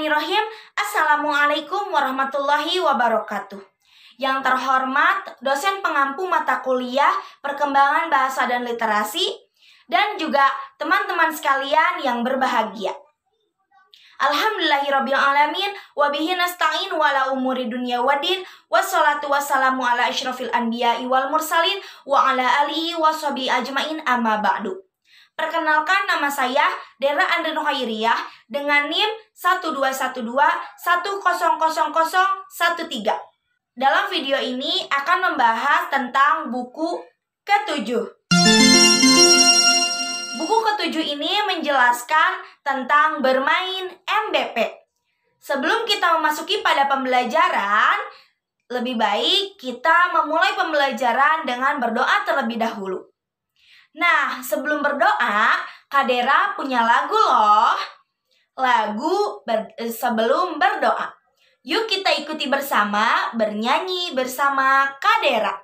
Bismillahirrahmanirrahim. Assalamualaikum warahmatullahi wabarakatuh. Yang terhormat dosen pengampu mata kuliah Perkembangan Bahasa dan Literasi dan juga teman-teman sekalian yang berbahagia. Alhamdulillahirabbil alamin wa bihi nasta'in wala umuri dunya waddin wassalatu wassalamu ala asyrofil anbiya'i wal mursalin wa ala alihi washabi ajmain amma ba'du. Perkenalkan nama saya Dera Andri Khairiyah dengan NIM 1212100013. Dalam video ini akan membahas tentang buku ketujuh. Buku ketujuh ini menjelaskan tentang bermain MBP. Sebelum kita memasuki pada pembelajaran, lebih baik kita memulai pembelajaran dengan berdoa terlebih dahulu. Nah, sebelum berdoa, Kadera punya lagu loh. Lagu ber, eh, sebelum berdoa. Yuk kita ikuti bersama bernyanyi bersama Kadera.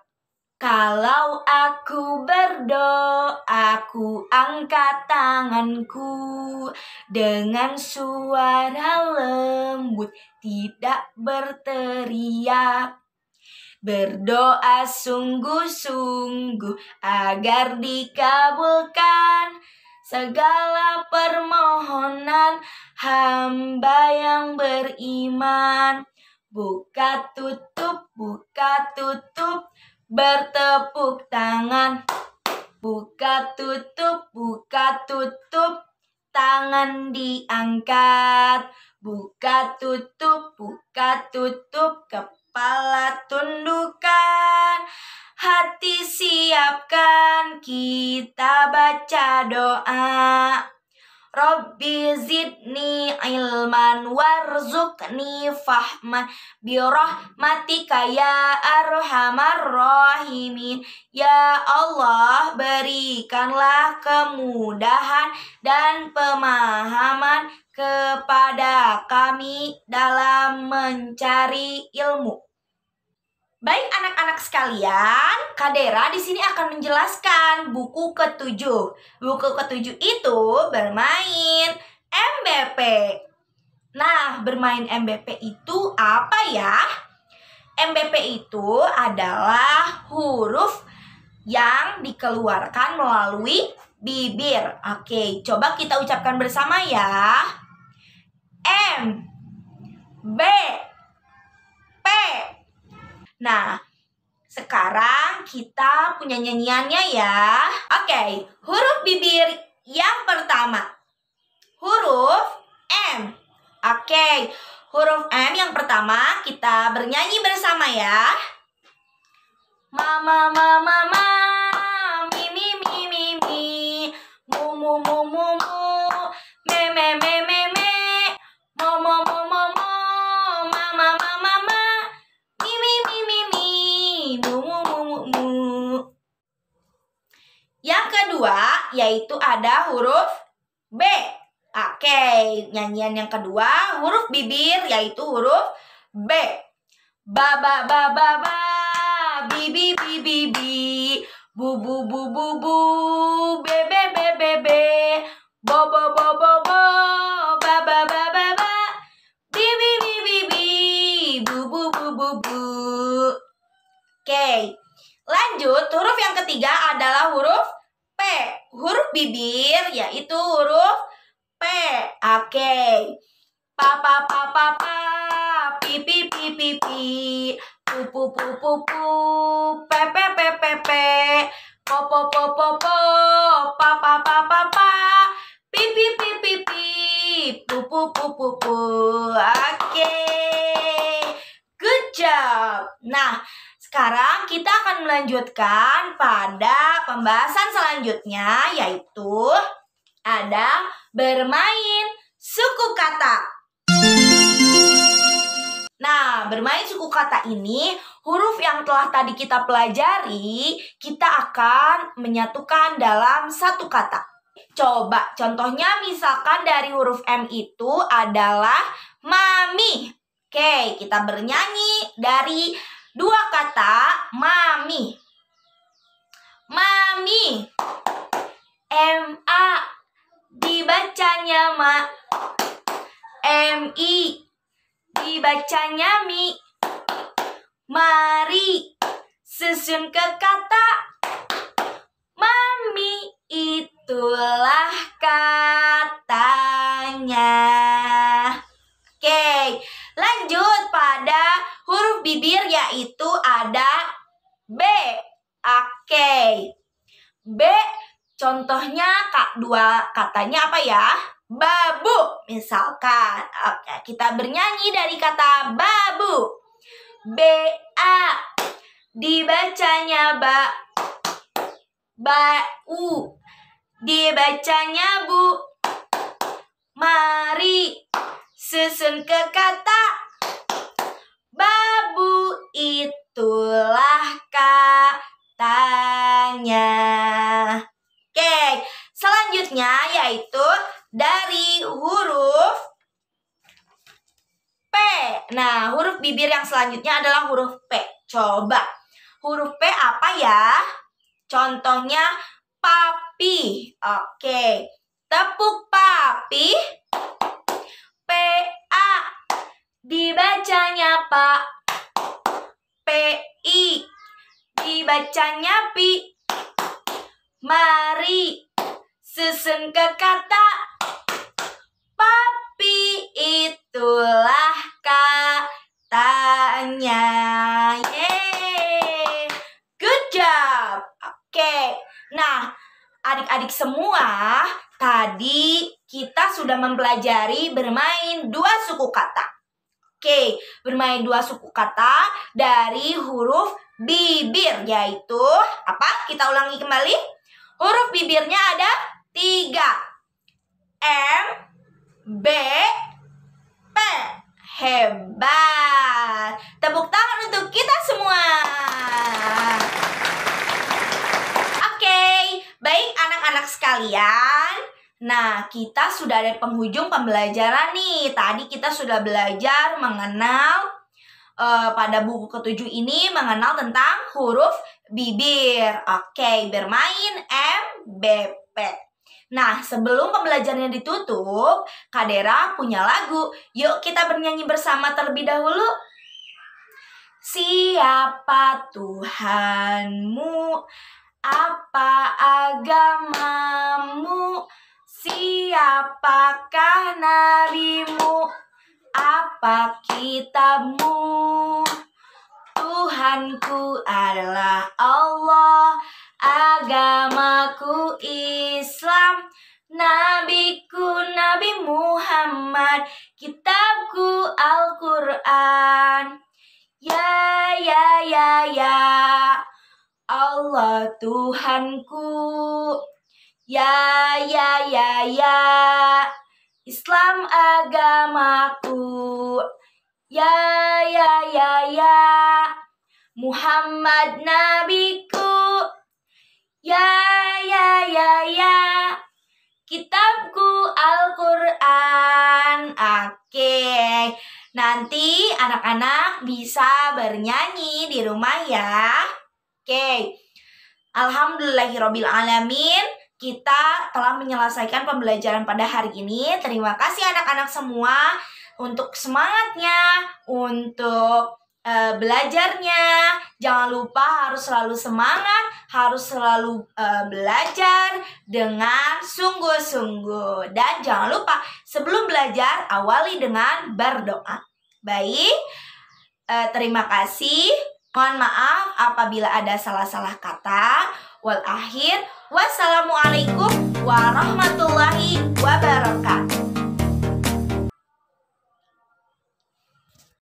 Kalau aku berdoa, aku angkat tanganku dengan suara lembut, tidak berteriak. Berdoa sungguh-sungguh agar dikabulkan segala permohonan hamba yang beriman. Buka tutup, buka tutup, bertepuk tangan. Buka tutup, buka tutup, tangan diangkat. Buka tutup, buka tutup, kepala kepala tundukkan Hati siapkan kita baca doa Robbi zidni ilman warzukni fahman birahmatika ya arhamar rahimin ya Allah berikanlah kemudahan dan pemahaman kepada kami dalam mencari ilmu Baik anak-anak sekalian, Kadera di sini akan menjelaskan buku ketujuh. Buku ketujuh itu bermain MBP. Nah, bermain MBP itu apa ya? MBP itu adalah huruf yang dikeluarkan melalui bibir. Oke, coba kita ucapkan bersama ya. M B P Nah, sekarang kita punya nyanyiannya ya. Oke, huruf bibir yang pertama. Huruf M. Oke, huruf M yang pertama kita bernyanyi bersama ya. Mama, mama, mama. huruf B. Oke, okay. nyanyian yang kedua huruf bibir yaitu huruf B. Ba ba ba ba ba, bi bi bi bi bi, bu bu bu bu bu, be be be be be, bo bo bo pu pu pu pu pe pe pe pe pe po po po po po pa pa pa pa pa pi pi pi pi pi pu pu pu pu pu oke good job nah sekarang kita akan melanjutkan pada pembahasan selanjutnya yaitu ada bermain suku kata Nah, bermain suku kata ini, huruf yang telah tadi kita pelajari, kita akan menyatukan dalam satu kata. Coba, contohnya misalkan dari huruf M itu adalah mami. Oke, kita bernyanyi dari dua kata mami. Mami. M A dibacanya ma M I Dibacanya mi Mari Susun ke kata Mami Itulah kata dua katanya apa ya? Babu misalkan. Oke, kita bernyanyi dari kata babu. B A dibacanya ba ba u dibacanya bu mari susun ke kata babu itu yang selanjutnya adalah huruf P. Coba. Huruf P apa ya? Contohnya papi. Oke. Tepuk papi. P A dibacanya Pak. P I dibacanya pi. Mari susun ke kata papi itulah tanya. Yeay. Good job. Oke. Okay. Nah, adik-adik semua, tadi kita sudah mempelajari bermain dua suku kata. Oke, bermain dua suku kata dari huruf bibir yaitu apa? Kita ulangi kembali. Huruf bibirnya ada tiga. M, B, Hebat. Tepuk tangan untuk kita semua. Oke, okay. baik anak-anak sekalian. Nah, kita sudah ada penghujung pembelajaran nih. Tadi kita sudah belajar mengenal uh, pada buku ketujuh ini mengenal tentang huruf bibir. Oke, okay, bermain P. Nah, sebelum pembelajarannya ditutup, Kadera punya lagu. Yuk kita bernyanyi bersama terlebih dahulu. Siapa Tuhanmu? Apa agamamu? Siapakah nabimu? Apa kitabmu? Tuhanku adalah Allah agamaku Islam Nabiku Nabi Muhammad Kitabku Al-Quran Ya ya ya ya Allah Tuhanku Ya ya ya ya Islam agamaku Ya ya ya ya Muhammad Nabiku Ya ya ya ya Kitabku Al-Quran Oke Nanti anak-anak bisa bernyanyi di rumah ya Oke Alhamdulillahirrohmanirrohim Kita telah menyelesaikan pembelajaran pada hari ini Terima kasih anak-anak semua Untuk semangatnya Untuk uh, belajarnya. Jangan lupa harus selalu semangat, harus selalu uh, belajar dengan sungguh-sungguh. Dan jangan lupa sebelum belajar awali dengan berdoa. Baik, uh, terima kasih. Mohon maaf apabila ada salah-salah kata. Walakhir, wassalamualaikum warahmatullahi wabarakatuh.